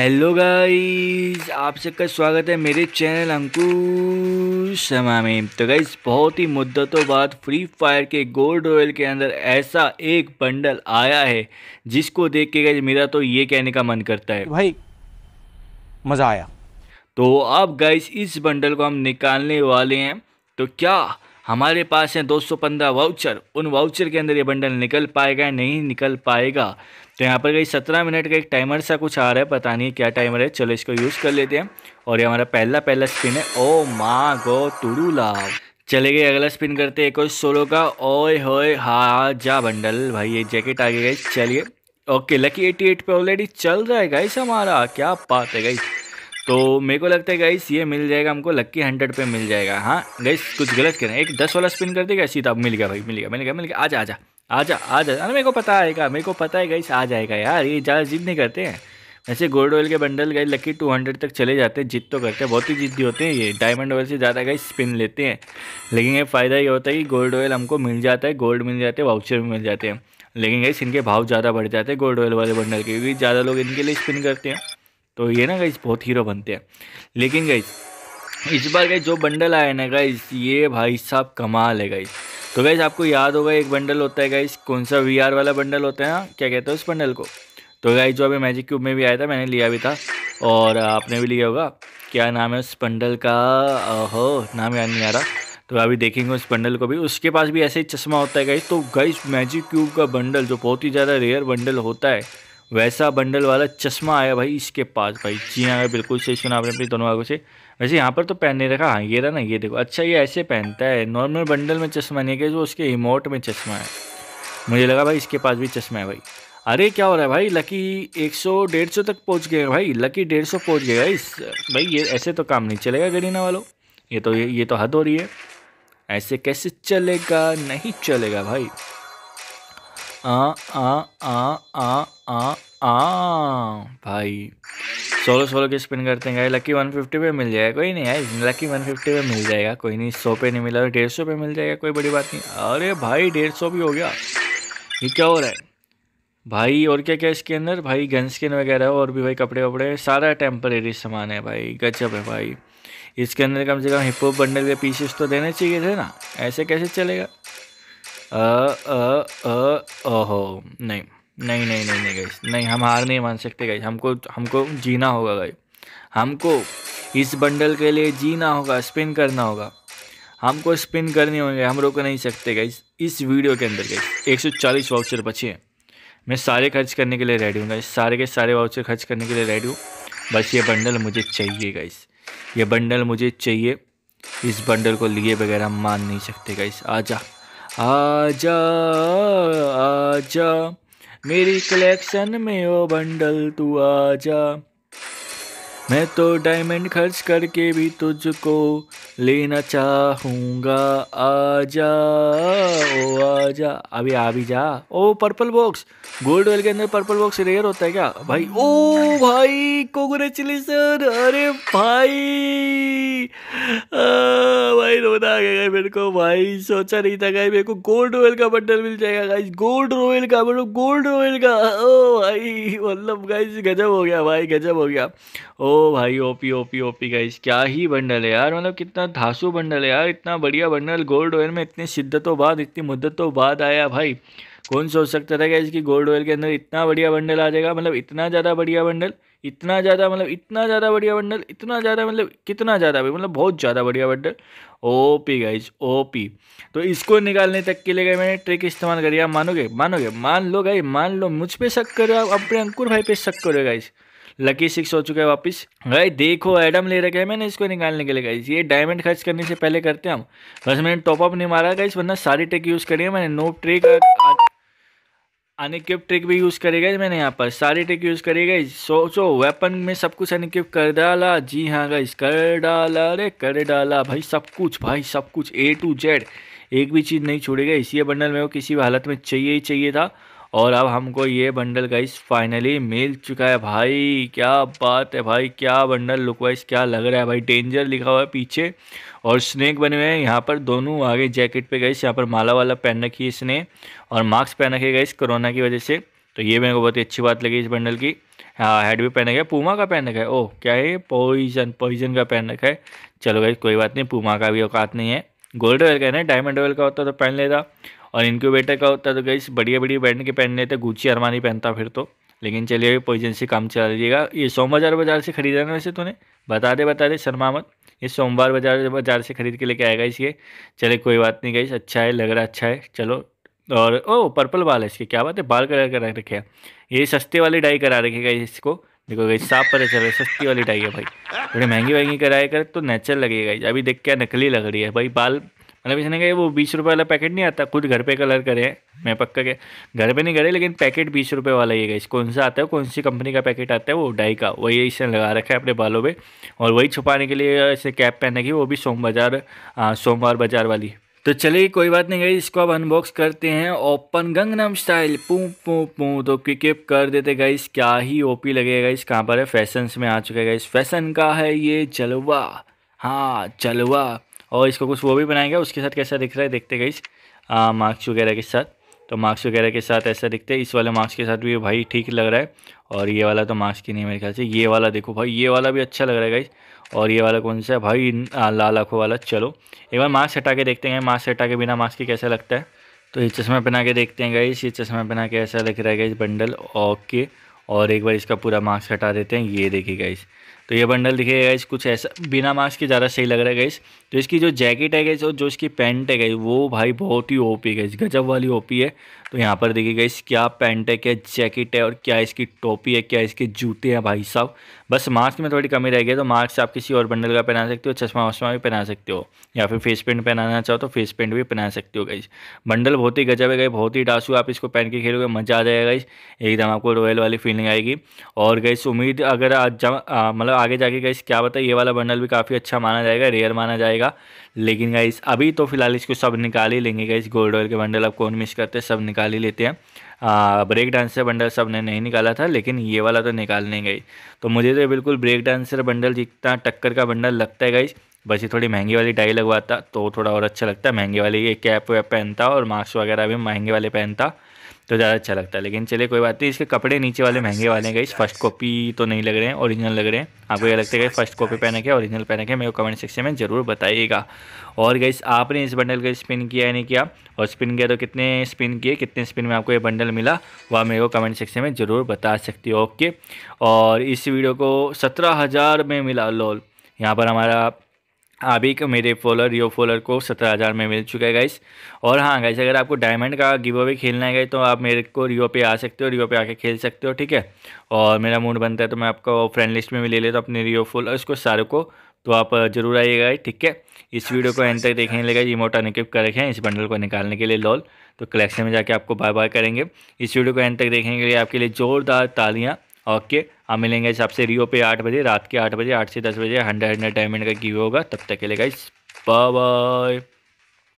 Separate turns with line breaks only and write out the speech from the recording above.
hello guys आप सबका स्वागत है मेरे चैनल अंकुश समा में तो गाइस बहुत ही मुद्दतों बाद फ्री फायर के गोल्ड रॉयल के अंदर ऐसा एक बंडल आया है जिसको देख के गाइस मेरा तो ये कहने का मन करता है भाई मज़ा आया तो अब गाइस इस बंडल को हम निकालने वाले हैं तो क्या हमारे पास हैं 215 वाउचर उन वाउचर के अंदर ये बंडल निकल पाएगा या नहीं निकल पाएगा तो यहाँ पर कहीं सत्रह मिनट का एक टाइमर सा कुछ आ रहा है पता नहीं क्या टाइमर है चलो इसको यूज़ कर लेते हैं और ये हमारा पहला पहला स्पिन है ओ माँ गो टुरूला चले गए अगला स्पिन करते एक और सोलो का ओए होए हा जा बंडल भाई ये जैकेट आगे गई चलिए ओके लकी एट पे ऑलरेडी चल रहा है गाइस हमारा क्या बात है गाइस तो मेरे को लगता है गाइस ये मिल जाएगा हमको लक्की हंड्रेड पे मिल जाएगा हाँ गाइस कुछ गलत करें एक दस वाला स्पिन कर देगा सीधा मिल गया भाई मिल गया मिल गया मिल गया आ आ जा आ जा अरे मेरे को पता आएगा मेरे को पता है गाइस आ जाएगा यार ये ज़्यादा जिद नहीं करते हैं वैसे गोल्ड ऑयल के बंडल गए लक्की टू हंड्रेड तक चले जाते हैं जिद तो करते हैं बहुत ही जिद्दी होते हैं ये डायमंड ऑयल से ज़्यादा गए स्पिन लेते हैं लेकिन ये फ़ायदा ये होता है कि गोल्ड ऑयल हमको मिल जाता है गोल्ड मिल जाते हैं वाउचर भी मिल जाते हैं लेकिन गई इनके भाव ज़्यादा बढ़ जाते हैं गोल्ड ऑयल वाले बंडल के क्योंकि ज़्यादा लोग इनके लिए स्पिन करते हैं तो ये ना गाइज बहुत हीरो बनते हैं लेकिन गाइज इस बार गई जो बंडल आया ना गाइज ये भाई साहब कमाल है गाइज तो गाइज आपको याद होगा एक बंडल होता है गाइज कौन सा वी वाला बंडल होता है ना क्या कहते हैं उस बंडल को तो गाइज जो अभी मैजिक क्यूब में भी आया था मैंने लिया भी था और आपने भी लिया होगा क्या नाम है उस बंडल का हो नाम याद नहीं आ रहा तो अभी देखेंगे उस बंडल को भी उसके पास भी ऐसे ही चश्मा होता है गाइज तो गाइज मैजिक क्यूब का बंडल जो बहुत ही ज़्यादा रेयर बंडल होता है वैसा बंडल वाला चश्मा आया भाई इसके पास भाई जी हाँ बिल्कुल सही सुना आपने अपनी दोनों आगों से वैसे यहाँ पर तो पहनने रखा हाँ ये रहा ना ये देखो अच्छा ये ऐसे पहनता है नॉर्मल बंडल में चश्मा नहीं है जो उसके इमोट में चश्मा है मुझे लगा भाई इसके पास भी चश्मा है भाई अरे क्या हो रहा है भाई लकी डेढ़ सौ तक पहुँच गया भाई लकी सौ पहुंच गया इस भाई ये ऐसे तो काम नहीं चलेगा गरीना वालों ये तो ये तो हद हो रही है ऐसे कैसे चलेगा नहीं चलेगा भाई आ आ आ आ आ आ भाई सोलो सोलो के स्पिन करते हैं गाई लकी वन फिफ्टी पे मिल जाएगा कोई नहीं यार लकी वन फिफ्टी पे मिल जाएगा कोई नहीं सौ पे नहीं मिला डेढ़ सौ पे मिल जाएगा कोई बड़ी बात नहीं अरे भाई डेढ़ सौ भी हो गया ये क्या हो रहा है भाई और क्या क्या इसके अंदर भाई गन स्किन वगैरह और भी भाई कपड़े वपड़े सारा टेम्परेरी सामान है भाई गजब है भाई इसके अंदर कम से कम हिप हॉप बंडल के पीसेस तो देने चाहिए थे ना ऐसे कैसे चलेगा ओहो नहीं नहीं नहीं नहीं नहीं गई नहीं हम हार नहीं मान सकते गई हमको हमको जीना होगा गई हमको इस बंडल के लिए जीना होगा स्पिन करना होगा हमको स्पिन करनी होंगे हम रोक नहीं सकते गई इस वीडियो के अंदर गई चालीस वाउचर बचे हैं मैं सारे खर्च करने के लिए रेडी हूँ गई सारे के सारे वाउचर खर्च करने के लिए रेडी हूँ बस ये बंडल मुझे चाहिए गई ये बंडल मुझे चाहिए इस बंडल को लिए बगैर हम मान नहीं सकते गई आ जा आजा आजा मेरी कलेक्शन में ओ बंडल तू आजा मैं तो डायमंड खर्च करके भी तुझको लेना चाहूँगा आजा ओ आजा अभी आ भी जा ओ पर्पल बॉक्स गोल्ड वेल के अंदर पर्पल बॉक्स रेयर होता है क्या भाई ओ भाई कॉन्ग्रेचुलेसन अरे भाई आ, भाई रोना आ गया मेरे को भाई सोचा नहीं था गाई मेरे को गोल्ड रॉयल का बंडल मिल जाएगा गाइस गोल्ड रॉयल का मेरे गोल्ड रॉयल का ओ भाई मतलब गाइस गजब हो गया भाई गजब हो गया ओ भाई ओपी ओपी ओपी गाइस क्या ही बंडल है यार मतलब कितना धासु बंडल है यार इतना बढ़िया बंडल गोल्ड ऑयल में इतनी शिद्दतों बाद इतनी मुद्दतों बाद आया भाई कौन सोच सकता था गाइस कि गोल्ड ऑयल के अंदर इतना बढ़िया बंडल आ जाएगा मतलब इतना ज़्यादा बढ़िया बंडल इतना ज़्यादा मतलब इतना ज़्यादा बढ़िया बंडल इतना ज़्यादा मतलब कितना ज़्यादा भाई मतलब बहुत ज़्यादा बढ़िया bundle O P guys O P तो इसको निकालने तक के लिए गए मैंने ट्रिक इस्तेमाल करी आप मानोगे मानोगे मान लो गाई मान लो मुझ पर शक करो आप अपने अंकुर भाई पे शक करो गाइज़ लकी सिक्स हो चुका है वापस भाई देखो एडम ले रखा है मैंने इसको निकालने के लिए गाइस ये डायमंड खर्च करने से पहले करते हैं हम बस मैंने टॉपअप नहीं मारा गाइस वरना सारी टेक यूज़ करी है मैंने नो ट्रिक अनिक्विप ट्रिक भी यूज़ करेगा मैंने यहाँ पर सारी ट्रिक यूज़ करी गई सोचो वेपन में सब कुछ अनिक्विप कर डाला जी हाँ गाइस कर डाला अरे कर डाला भाई सब कुछ भाई सब कुछ ए टू जेड एक भी चीज़ नहीं छोड़ेगा इसी बंडल में वो किसी भी हालत में चाहिए ही चाहिए था और अब हमको ये बंडल गाइस फाइनली मिल चुका है भाई क्या बात है भाई क्या बंडल लुक वाइज क्या लग रहा है भाई डेंजर लिखा हुआ है पीछे और स्नेक बने हुए हैं यहाँ पर दोनों आगे जैकेट पे गई यहाँ पर माला वाला पहन रखी है इसने और मास्क पहन रखे गाइस कोरोना की वजह से तो ये मेरे को बहुत ही अच्छी बात लगी इस बंडल की हाँ हेड भी पहन रखा है पूमा का पहन रखा है ओह क्या है पॉइजन पॉइजन का पहन रखा है चलो गाइस कोई बात नहीं पूमा का भी औकात नहीं है गोल्ड ऑयल का है ना डायमंड ऑयल का होता तो पहन लेता और इनक्यूबेटर का होता तो गई बढ़िया बढ़िया बैठने के पहन लेते गुच्ची अरमानी पहनता फिर तो लेकिन चलिए पोइजन से काम चला लीजिएगा ये सोमवार बाज़ार से खरीदा ना वैसे तूने बता दे बता दे शर्मा मत ये सोमवार बाज़ार बाज़ार से खरीद के लेके आएगा इसके चले कोई बात नहीं गई अच्छा है लग रहा अच्छा है चलो और ओ पर्पल बाल है इसके क्या बात है बाल कलर करा रखे हैं ये सस्ते वाली डाई करा रखेगा इसको देखो गई साफ पर चल रहा सस्ती वाली डाई है भाई थोड़ी महंगी महंगी कराए कर तो नेचुरल लगेगा अभी देख क्या नकली लग रही है भाई बाल मतलब इसने कहा वो बीस रुपये वाला पैकेट नहीं आता खुद घर पे कलर करे मैं पक्का के घर पे नहीं करे लेकिन पैकेट बीस रुपये वाला ही है कौन सा आता है कौन सी कंपनी का पैकेट आता है वो डाई का वही इसने लगा रखा है अपने बालों पर और वही छुपाने के लिए इसे कैप पहने की वो भी सोम बाजार सोमवार बाजार वाली तो चलिए कोई बात नहीं गई इसको अब अनबॉक्स करते हैं ओपन गंगनम स्टाइल पू पू पू तो क्विकअप कर देते इस क्या ही ओपी लगेगा इस कहाँ पर है फैशन में आ चुका है इस फैशन का है ये जलवा हाँ जलवा और इसको कुछ वो भी बनाएंगे उसके साथ कैसा दिख रहा है देखते गई मार्क्स वगैरह के साथ तो मार्क्स वगैरह के साथ ऐसा दिखते है इस वाले मार्क्स के साथ भी भाई ठीक लग रहा है और ये वाला तो मार्क्स की नहीं मेरे ख्याल से ये वाला देखो भाई ये वाला भी अच्छा लग रहा है गाइस और ये वाला कौन सा है भाई लाल आँखों वाला चलो एक बार मास्क हटा के देखते हैं मास्क हटा के बिना मास्क के कैसा लगता है तो ये चश्मा पहना के देखते हैं गाइस ये चश्मा पहना के ऐसा दिख रहा है गाइस बंडल ओके और एक बार इसका पूरा मास्क हटा देते हैं ये देखिए गाइस तो ये बंडल दिखेगा गाइस कुछ ऐसा बिना मास्क के ज़्यादा सही लग रहा है गाइस तो इसकी जो जैकेट है गई और जो इसकी पैंट है गई वो भाई बहुत ही ओपी गई गजब वाली ओपी है तो यहाँ पर देखिए गई क्या पैंट है क्या जैकेट है और क्या इसकी टोपी है क्या इसके जूते हैं भाई साहब बस मास्क में थोड़ी कमी रह गई तो मास्क आप किसी और बंडल का पहना सकते हो चश्मा वश्मा भी पहना सकते हो या फिर फेस पेंट पहनाना चाहो तो फेस पेंट भी पहना सकते हो गई बंडल बहुत ही गजब है गई बहुत ही डासू आप इसको पहन के खेलोगे मज़ा आ जाएगा गई एकदम आपको रॉयल वाली फीलिंग आएगी और गई उम्मीद अगर मतलब आगे जाके गई क्या बताए ये वाला बंडल भी काफ़ी अच्छा माना जाएगा रेयर माना जाएगा लेकिन गई अभी तो फिलहाल इसको सब निकाल ही लेंगे गई गोल्ड रॉयल के बंडल आप कौन मिस करते सब निकाल निकाल ही लेते हैं आ, ब्रेक डांसर बंडल सब ने नहीं निकाला था लेकिन ये वाला तो निकालने गई तो मुझे तो बिल्कुल ब्रेक डांसर बंडल जितना टक्कर का बंडल लगता है गई बस ये थोड़ी महंगी वाली डाई लगवाता तो थोड़ा और अच्छा लगता है महंगे वाली ये कैप वैप पहनता और मास्क वगैरह भी महंगे वाले पहनता तो ज़्यादा अच्छा लगता है लेकिन चलिए कोई बात नहीं इसके कपड़े नीचे वाले महंगे वाले हैं गई फर्स्ट कॉपी तो नहीं लग रहे हैं ओरिजिनल लग रहे हैं आपको ये लगता है गई फर्स्ट कॉपी पहने के ओरिजिनल पहने के मेरे को कमेंट सेक्शन में ज़रूर बताइएगा और गई आपने इस बंडल का स्पिन किया या नहीं किया और स्पिन किया तो कितने स्पिन किए कितने स्पिन में आपको ये बंडल मिला वह मेरे को कमेंट सेक्शन में ज़रूर बता सकती हो ओके और इस वीडियो को सत्रह में मिला लॉल यहाँ पर हमारा अभी का मेरे फॉलोअर यो फॉलोअर को सत्रह हज़ार में मिल चुका है गाइस और हाँ गाइस अगर आपको डायमंड का गिव अवे खेलना है गाइस तो आप मेरे को रियो पे आ सकते हो रियो पे आके खेल सकते हो ठीक है और मेरा मूड बनता है तो मैं आपको फ्रेंड लिस्ट में भी ले लेता हूँ अपने रियो फॉलोअर इसको सारे को तो आप जरूर आइएगा ठीक है इस वीडियो को एंड तक देखने लगा ये मोटा निकिप कर रखे हैं इस बंडल को निकालने के लिए लॉल तो कलेक्शन में जाके आपको बाय बाय करेंगे इस वीडियो को एंड तक देखने के लिए आपके लिए ज़ोरदार तालियाँ ओके हम मिलेंगे इस आपसे रियो पे आठ बजे रात के आठ बजे आठ से दस बजे हंड्रेड हंड्रेड डायमंड का गिव होगा तब तक के लिए गाइस बाय बाय